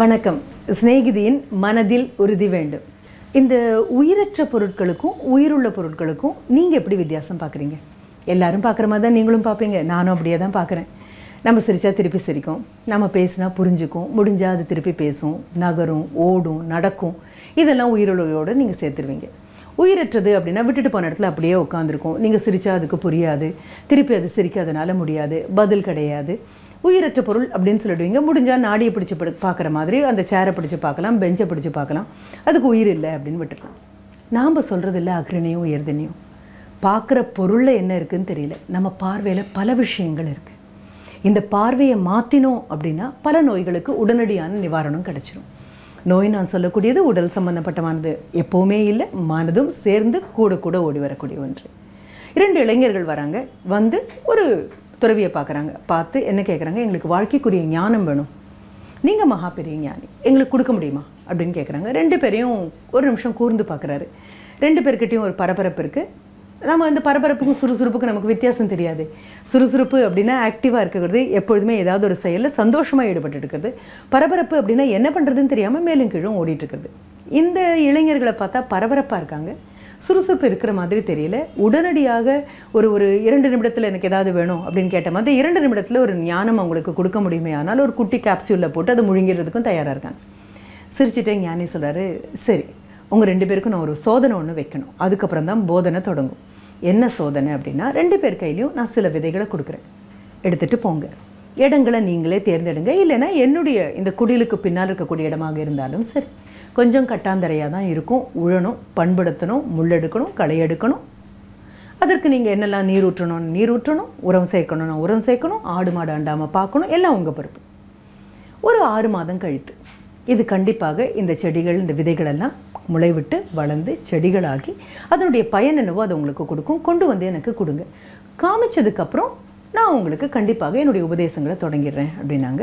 வணக்கம் சிநேகிதியின் மனதில் உறுதி வேண்டும் இந்த உயிரற்ற பொருட்களுக்கும் உயிருள்ள பொருட்களுக்கும் நீங்கள் எப்படி வித்தியாசம் பார்க்குறீங்க எல்லாரும் பார்க்குற மாதிரி தான் நீங்களும் பார்ப்பீங்க நானும் அப்படியே தான் பார்க்குறேன் நம்ம சிரித்தா திருப்பி சிரிக்கும் நம்ம பேசுனா புரிஞ்சுக்கும் முடிஞ்சால் அது திருப்பி பேசும் நகரும் ஓடும் நடக்கும் இதெல்லாம் உயிருள்ளவையோடு நீங்கள் சேர்த்துருவீங்க உயிரற்றது அப்படின்னா விட்டுட்டு போன இடத்துல அப்படியே உட்காந்துருக்கும் நீங்கள் சிரித்தா அதுக்கு புரியாது திருப்பி அது சிரிக்காதனால முடியாது பதில் கிடையாது உயிரற்ற பொருள் அப்படின்னு சொல்லிடுவீங்க முடிஞ்சால் நாடியை பிடிச்சி படு பார்க்குற மாதிரி அந்த சேரை பிடிச்சி பார்க்கலாம் பெஞ்சை பிடிச்சி பார்க்கலாம் அதுக்கு உயிர் இல்லை அப்படின்னு விட்டுடலாம் நாம் சொல்கிறது இல்லை அக்ரணையும் உயர்தனையும் பார்க்குற பொருளில் என்ன இருக்குதுன்னு தெரியல நம்ம பார்வையில் பல விஷயங்கள் இருக்குது இந்த பார்வையை மாற்றினோம் அப்படின்னா பல நோய்களுக்கு உடனடியான நிவாரணம் கிடச்சிரும் நோய் நான் சொல்லக்கூடியது உடல் சம்பந்தப்பட்டமானது எப்போவுமே இல்லை மனதும் சேர்ந்து கூட கூட ஓடி வரக்கூடிய ஒன்று இரண்டு இளைஞர்கள் வராங்க வந்து ஒரு துறவியை பார்க்குறாங்க பார்த்து என்ன கேட்குறாங்க எங்களுக்கு வாழ்க்கைக்குரிய ஞானம் வேணும் நீங்கள் மகா பெரிய ஞானி எங்களுக்கு கொடுக்க முடியுமா அப்படின்னு கேட்குறாங்க ரெண்டு பேரையும் ஒரு நிமிஷம் கூர்ந்து பார்க்குறாரு ரெண்டு பேர்கிட்டையும் ஒரு பரபரப்பு இருக்குது நம்ம அந்த பரபரப்புக்கும் சுறுசுறுப்புக்கும் நமக்கு வித்தியாசம் தெரியாது சுறுசுறுப்பு அப்படின்னா ஆக்டிவாக இருக்கிறது எப்பொழுதுமே ஏதாவது ஒரு செயலில் சந்தோஷமாக ஈடுபட்டு இருக்கிறது பரபரப்பு அப்படின்னா என்ன பண்ணுறதுன்னு தெரியாமல் மேலும் கீழும் ஓடிட்டுருக்குது இந்த இளைஞர்களை பார்த்தா பரபரப்பாக இருக்காங்க சுறுசுறுப்பு இருக்கிற மாதிரி தெரியல உடனடியாக ஒரு ஒரு இரண்டு நிமிடத்தில் எனக்கு ஏதாவது வேணும் அப்படின்னு கேட்ட மாதிரி இரண்டு நிமிடத்தில் ஒரு ஞானம் அவங்களுக்கு கொடுக்க முடியுமே ஆனால் ஒரு குட்டி கேப்சியூலில் போட்டு அதை முழுங்கிறதுக்கும் தயாராக இருக்காங்க சிரிச்சிட்டே ஞானி சொல்கிறாரு சரி உங்கள் ரெண்டு பேருக்கும் நான் ஒரு சோதனை ஒன்று வைக்கணும் அதுக்கப்புறம் தான் போதனை தொடங்கும் என்ன சோதனை அப்படின்னா ரெண்டு பேர் கையிலையும் நான் சில விதைகளை கொடுக்குறேன் எடுத்துகிட்டு போங்க இடங்களை நீங்களே தேர்ந்தெடுங்க இல்லைன்னா என்னுடைய இந்த குடிலுக்கு பின்னால் இருக்கக்கூடிய இடமாக இருந்தாலும் சரி கொஞ்சம் கட்டாந்தரையாக தான் இருக்கும் உழணும் பண்படுத்தணும் முள்ளெடுக்கணும் களை எடுக்கணும் அதற்கு நீங்கள் என்னெல்லாம் நீர் ஊற்றணும்னு நீர் ஊற்றணும் உரம் சேர்க்கணும்னா உரம் சேர்க்கணும் ஆடு மாடு அண்டாமல் பார்க்கணும் எல்லாம் உங்கள் பொறுப்பு ஒரு ஆறு மாதம் கழித்து இது கண்டிப்பாக இந்த செடிகள் இந்த விதைகளெல்லாம் முளைவிட்டு வளர்ந்து செடிகளாகி அதனுடைய பயன் என்னவோ அது உங்களுக்கு கொடுக்கும் கொண்டு வந்து எனக்கு கொடுங்க காமிச்சதுக்கப்புறம் நான் உங்களுக்கு கண்டிப்பாக என்னுடைய உபதேசங்களை தொடங்கிடுறேன் அப்படின்னாங்க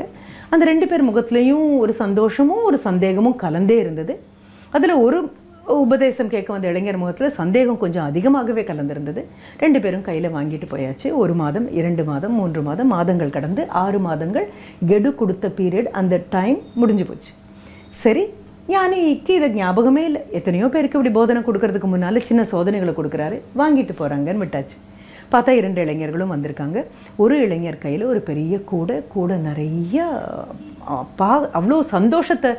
அந்த ரெண்டு பேர் முகத்துலேயும் ஒரு சந்தோஷமும் ஒரு சந்தேகமும் கலந்தே இருந்தது அதில் ஒரு உபதேசம் கேட்க வந்த இளைஞர் முகத்தில் சந்தேகம் கொஞ்சம் அதிகமாகவே கலந்துருந்தது ரெண்டு பேரும் கையில் வாங்கிட்டு போயாச்சு ஒரு மாதம் இரண்டு மாதம் மூன்று மாதம் மாதங்கள் கடந்து ஆறு மாதங்கள் கெடு கொடுத்த பீரியட் அந்த டைம் முடிஞ்சு போச்சு சரி ஞானிக்கு இதை ஞாபகமே இல்லை எத்தனையோ பேருக்கு இப்படி போதனை கொடுக்கறதுக்கு முன்னால் சின்ன சோதனைகளை கொடுக்குறாரு வாங்கிட்டு போகிறாங்கன்னு விட்டாச்சு பார்த்தா இரண்டு இளைஞர்களும் வந்திருக்காங்க ஒரு இளைஞர் கையில் ஒரு பெரிய கூடை கூடை நிறைய பா அவ்வளோ சந்தோஷத்தை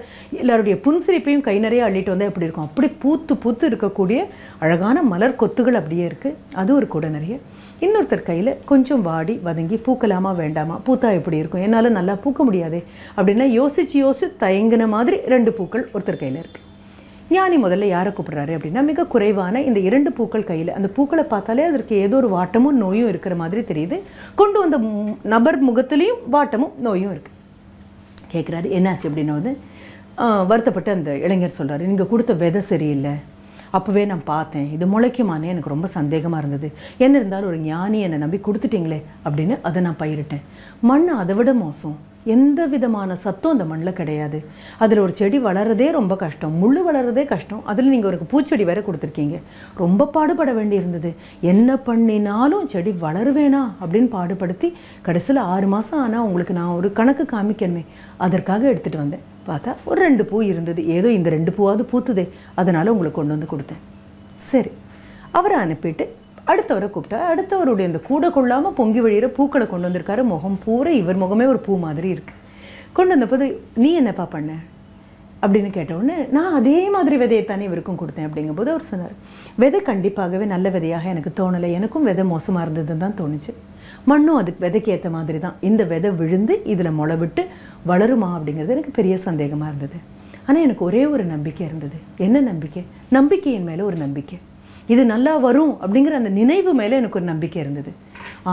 எல்லாருடைய புன்சிரிப்பையும் கை நிறைய அள்ளிட்டு வந்தால் எப்படி இருக்கும் அப்படி பூத்து பூத்து இருக்கக்கூடிய அழகான மலர் கொத்துகள் அப்படியே இருக்குது அது ஒரு கூடை நிறைய இன்னொருத்தர் கையில் கொஞ்சம் வாடி வதங்கி பூக்கலாமா வேண்டாமா பூத்தா எப்படி இருக்கும் என்னால் நல்லா பூக்க முடியாதே அப்படின்னா யோசித்து யோசித்து தயங்கின மாதிரி ரெண்டு பூக்கள் ஒருத்தர் கையில் இருக்குது ஞானி முதல்ல யாரை கூப்பிட்றாரு அப்படின்னா மிக குறைவான இந்த இரண்டு பூக்கள் கையில் அந்த பூக்களை பார்த்தாலே அதற்கு ஏதோ ஒரு வாட்டமும் நோயும் இருக்கிற மாதிரி தெரியுது கொண்டு வந்த நபர் முகத்துலேயும் வாட்டமும் நோயும் இருக்குது கேட்குறாரு என்னாச்சு அப்படின்னா வந்து வருத்தப்பட்டு அந்த இளைஞர் சொல்கிறாரு நீங்கள் கொடுத்த விதை சரியில்லை அப்போவே நான் பார்த்தேன் இது முளைக்குமானே எனக்கு ரொம்ப சந்தேகமாக இருந்தது என்ன இருந்தாலும் ஒரு ஞானி என்னை நம்பி கொடுத்துட்டிங்களே அப்படின்னு அதை நான் பயிரிட்டேன் மண் அதை விட மோசம் எந்த விதமான சத்தும் அந்த மண்ணில் கிடையாது அதில் ஒரு செடி வளரதே ரொம்ப கஷ்டம் முள் வளரதே கஷ்டம் அதில் நீங்கள் ஒரு பூச்செடி வேற கொடுத்துருக்கீங்க ரொம்ப பாடுபட வேண்டி இருந்தது என்ன பண்ணினாலும் செடி வளருவேனா அப்படின்னு பாடுபடுத்தி கடைசியில் ஆறு மாதம் ஆனால் உங்களுக்கு நான் ஒரு கணக்கு காமிக்கணுமே அதற்காக எடுத்துகிட்டு வந்தேன் பார்த்தா ஒரு ரெண்டு பூ இருந்தது ஏதோ இந்த ரெண்டு பூவாவது பூத்துதே அதனால் உங்களுக்கு கொண்டு வந்து கொடுத்தேன் சரி அவரை அனுப்பிட்டு அடுத்தவரை கூப்பிட்டா அடுத்தவருடைய அந்த கூட கொள்ளாமல் பொங்கி வழியிற பூக்களை கொண்டு வந்திருக்காரு முகம் பூரா இவர் முகமே ஒரு பூ மாதிரி இருக்குது கொண்டு வந்தபோது நீ என்னப்பா பண்ண அப்படின்னு கேட்டவுடனே நான் அதே மாதிரி விதையை தானே இவருக்கும் கொடுத்தேன் அப்படிங்கும்போது அவர் சொன்னார் விதை கண்டிப்பாகவே நல்ல விதையாக எனக்கு தோணலை எனக்கும் விதை மோசமாக இருந்ததுன்னு தான் தோணுச்சு மண்ணும் அதுக்கு விதைக்கு ஏற்ற மாதிரி தான் இந்த விதை விழுந்து இதில் விட்டு வளருமா அப்படிங்கிறது எனக்கு பெரிய சந்தேகமாக இருந்தது ஆனால் எனக்கு ஒரே ஒரு நம்பிக்கை இருந்தது என்ன நம்பிக்கை நம்பிக்கையின் மேலே ஒரு நம்பிக்கை இது நல்லா வரும் அப்படிங்கிற அந்த நினைவு மேலே எனக்கு ஒரு நம்பிக்கை இருந்தது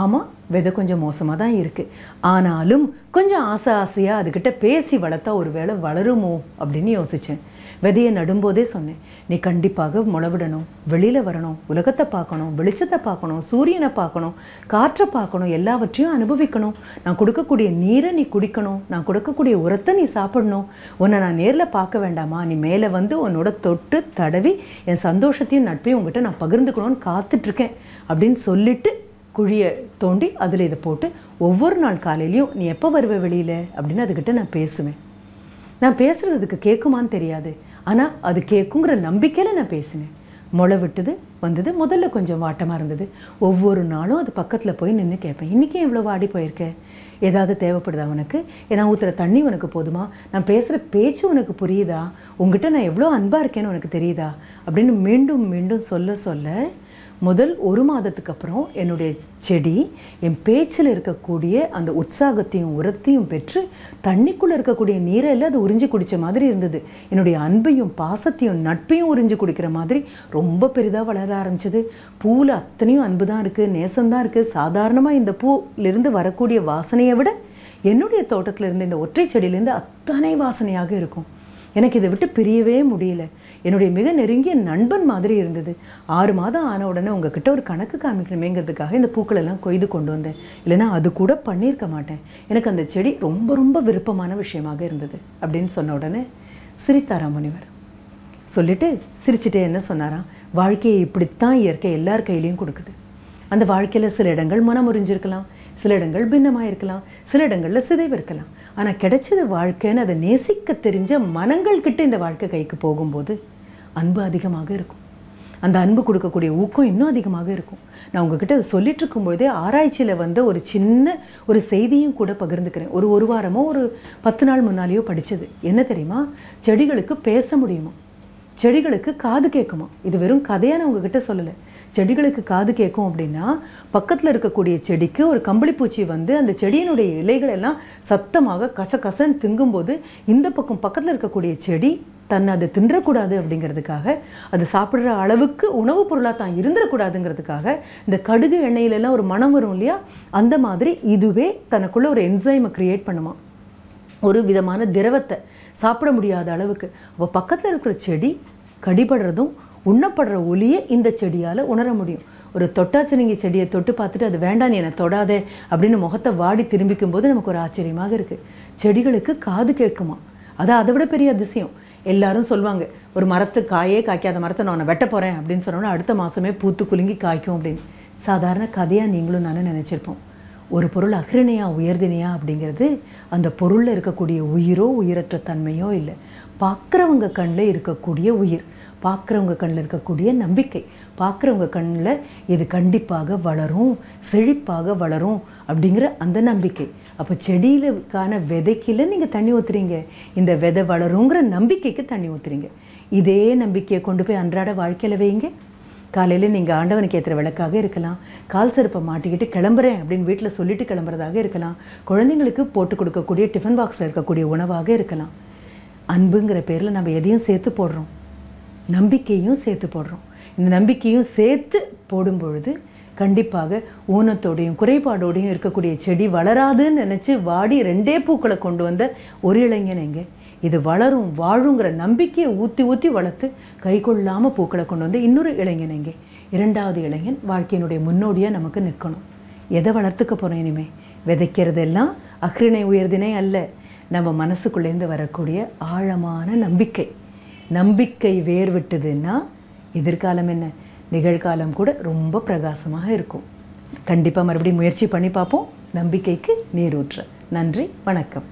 ஆமாம் விதை கொஞ்சம் மோசமாக தான் இருக்குது ஆனாலும் கொஞ்சம் ஆசை ஆசையாக அதுக்கிட்ட பேசி வளர்த்தா ஒரு வேளை வளருமோ அப்படின்னு யோசித்தேன் விதையை நடும்போதே சொன்னேன் நீ கண்டிப்பாக முளவிடணும் வெளியில் வரணும் உலகத்தை பார்க்கணும் வெளிச்சத்தை பார்க்கணும் சூரியனை பார்க்கணும் காற்றை பார்க்கணும் எல்லாவற்றையும் அனுபவிக்கணும் நான் கொடுக்கக்கூடிய நீரை நீ குடிக்கணும் நான் கொடுக்கக்கூடிய உரத்தை நீ சாப்பிடணும் உன்னை நான் நேரில் பார்க்க வேண்டாமா நீ மேலே வந்து உன்னோட தொட்டு தடவி என் சந்தோஷத்தையும் நட்பையும் உங்ககிட்ட நான் பகிர்ந்துக்கணும்னு காத்துட்ருக்கேன் அப்படின்னு சொல்லிட்டு குழியை தோண்டி அதில் இதை போட்டு ஒவ்வொரு நாள் காலையிலையும் நீ எப்போ வருவே வெளியில் அப்படின்னு அதுக்கிட்ட நான் பேசுவேன் நான் பேசுகிறது அதுக்கு கேட்குமான்னு தெரியாது ஆனால் அது கேட்குங்கிற நம்பிக்கையில் நான் பேசினேன் முளை விட்டது வந்தது முதல்ல கொஞ்சம் வாட்டமாக இருந்தது ஒவ்வொரு நாளும் அது பக்கத்தில் போய் நின்று கேட்பேன் இன்றைக்கி எவ்வளோ வாடி போயிருக்க ஏதாவது தேவைப்படுதா உனக்கு ஏன்னா ஊற்றுற தண்ணி உனக்கு போதுமா நான் பேசுகிற பேச்சு உனக்கு புரியுதா உங்ககிட்ட நான் எவ்வளோ அன்பாக இருக்கேன்னு உனக்கு தெரியுதா அப்படின்னு மீண்டும் மீண்டும் சொல்ல சொல்ல முதல் ஒரு மாதத்துக்கு அப்புறம் என்னுடைய செடி என் பேச்சில் இருக்கக்கூடிய அந்த உற்சாகத்தையும் உரத்தையும் பெற்று தண்ணிக்குள்ளே இருக்கக்கூடிய நீரை அது உறிஞ்சி குடித்த மாதிரி இருந்தது என்னுடைய அன்பையும் பாசத்தையும் நட்பையும் உறிஞ்சி குடிக்கிற மாதிரி ரொம்ப பெரிதாக வளர ஆரம்பிச்சது பூவில் அத்தனையும் அன்பு தான் இருக்குது நேசம்தான் இருக்குது சாதாரணமாக இந்த பூலேருந்து வரக்கூடிய வாசனையை விட என்னுடைய தோட்டத்தில் இருந்த இந்த ஒற்றை செடியிலேருந்து அத்தனை வாசனையாக இருக்கும் எனக்கு இதை விட்டு பிரியவே முடியல என்னுடைய மிக நெருங்கிய நண்பன் மாதிரி இருந்தது ஆறு மாதம் ஆன உடனே உங்ககிட்ட ஒரு கணக்கு காமிக்கணுமேங்கிறதுக்காக இந்த பூக்களை எல்லாம் கொய்து கொண்டு வந்தேன் இல்லைனா அது கூட பண்ணியிருக்க மாட்டேன் எனக்கு அந்த செடி ரொம்ப ரொம்ப விருப்பமான விஷயமாக இருந்தது அப்படின்னு சொன்ன உடனே சிரித்தாரா முனிவர் சொல்லிட்டு சிரிச்சிட்டே என்ன சொன்னாராம் வாழ்க்கையை இப்படித்தான் இயற்கை எல்லார் கையிலையும் கொடுக்குது அந்த வாழ்க்கையில் சில இடங்கள் மனம் முறிஞ்சிருக்கலாம் சில இடங்கள் பின்னமாக இருக்கலாம் சில இடங்களில் சிதைவு இருக்கலாம் ஆனால் கிடைச்சது வாழ்க்கைன்னு அதை நேசிக்க தெரிஞ்ச மனங்கள் கிட்ட இந்த வாழ்க்கை கைக்கு போகும்போது அன்பு அதிகமாக இருக்கும் அந்த அன்பு கொடுக்கக்கூடிய ஊக்கம் இன்னும் அதிகமாக இருக்கும் நான் உங்ககிட்ட அதை சொல்லிட்டு இருக்கும்பொழுதே ஆராய்ச்சியில் வந்து ஒரு சின்ன ஒரு செய்தியும் கூட பகிர்ந்துக்கிறேன் ஒரு ஒரு வாரமோ ஒரு பத்து நாள் முன்னாலேயோ படித்தது என்ன தெரியுமா செடிகளுக்கு பேச முடியுமா செடிகளுக்கு காது கேட்குமா இது வெறும் கதையாக நான் உங்ககிட்ட சொல்லலை செடிகளுக்கு காது கேட்கும் அப்படின்னா பக்கத்தில் இருக்கக்கூடிய செடிக்கு ஒரு கம்பளிப்பூச்சி வந்து அந்த செடியினுடைய இலைகளெல்லாம் சத்தமாக கசகசன்னு திங்கும்போது இந்த பக்கம் பக்கத்தில் இருக்கக்கூடிய செடி தன்னை அதை தின்றக்கூடாது அப்படிங்கிறதுக்காக அது சாப்பிட்ற அளவுக்கு உணவுப் பொருளாக தான் இருந்துடக்கூடாதுங்கிறதுக்காக இந்த கடுகு எண்ணெயிலெல்லாம் ஒரு மனம் வரும் இல்லையா அந்த மாதிரி இதுவே தனக்குள்ளே ஒரு என்சைமை க்ரியேட் பண்ணுமா ஒரு விதமான திரவத்தை சாப்பிட முடியாத அளவுக்கு அப்போ பக்கத்தில் இருக்கிற செடி கடிபடுறதும் உண்ணப்படுற ஒலியை இந்த செடியால் உணர முடியும் ஒரு தொட்டாச்சினிங்கி செடியை தொட்டு பார்த்துட்டு அது வேண்டாம் நீ என்னை தொடாதே அப்படின்னு முகத்தை வாடி திரும்பிக்கும் போது நமக்கு ஒரு ஆச்சரியமாக இருக்குது செடிகளுக்கு காது கேட்குமா அது அதை விட பெரிய அதிசயம் எல்லாரும் சொல்லுவாங்க ஒரு மரத்து காயே காய்க்காத மரத்தை நான் வெட்ட போகிறேன் அப்படின்னு சொன்னோன்னா அடுத்த மாதமே பூத்து குலுங்கி காய்க்கும் அப்படின்னு சாதாரண கதையாக நீங்களும் நானும் நினச்சிருப்போம் ஒரு பொருள் அக்ரணையாக உயர்தினையா அப்படிங்கிறது அந்த பொருளில் இருக்கக்கூடிய உயிரோ உயிரற்ற தன்மையோ இல்லை பார்க்குறவங்க கண்ணில் இருக்கக்கூடிய உயிர் பார்க்குறவங்க கண்ணில் இருக்கக்கூடிய நம்பிக்கை பார்க்குறவங்க கண்ணில் இது கண்டிப்பாக வளரும் செழிப்பாக வளரும் அப்படிங்கிற அந்த நம்பிக்கை அப்போ செடியிலுக்கான விதைக்கில நீங்கள் தண்ணி ஊற்றுறீங்க இந்த விதை வளருங்கிற நம்பிக்கைக்கு தண்ணி ஊற்றுறீங்க இதே நம்பிக்கையை கொண்டு போய் அன்றாட வாழ்க்கையில் வைங்க காலையில் நீங்கள் ஆண்டவனுக்கு ஏற்றுற விளக்காக இருக்கலாம் கால் செருப்பை மாட்டிக்கிட்டு கிளம்புறேன் அப்படின்னு வீட்டில் சொல்லிட்டு கிளம்புறதாக இருக்கலாம் குழந்தைங்களுக்கு போட்டு கொடுக்கக்கூடிய டிஃபன் பாக்ஸில் இருக்கக்கூடிய உணவாக இருக்கலாம் அன்புங்கிற பேரில் நம்ம எதையும் சேர்த்து போடுறோம் நம்பிக்கையும் சேர்த்து போடுறோம் இந்த நம்பிக்கையும் சேர்த்து போடும் பொழுது கண்டிப்பாக ஊனத்தோடையும் குறைபாடோடையும் இருக்கக்கூடிய செடி வளராதுன்னு நினச்சி வாடி ரெண்டே பூக்களை கொண்டு வந்த ஒரு இளைஞன் எங்கே இது வளரும் வாழுங்கிற நம்பிக்கையை ஊற்றி ஊற்றி வளர்த்து கை கொள்ளாமல் பூக்களை கொண்டு வந்து இன்னொரு இளைஞன் எங்கே இரண்டாவது இளைஞன் வாழ்க்கையினுடைய முன்னோடியாக நமக்கு நிற்கணும் எதை வளர்த்துக்க போகிறோம் இனிமேல் விதைக்கிறதெல்லாம் அக்ரிணை உயர்தினை அல்ல நம்ம மனசுக்குள்ளேருந்து வரக்கூடிய ஆழமான நம்பிக்கை நம்பிக்கை வேர் விட்டதுன்னா எதிர்காலம் என்ன நிகழ்காலம் கூட ரொம்ப பிரகாசமாக இருக்கும் கண்டிப்பாக மறுபடியும் முயற்சி பண்ணி பார்ப்போம் நம்பிக்கைக்கு நீரூற்று நன்றி வணக்கம்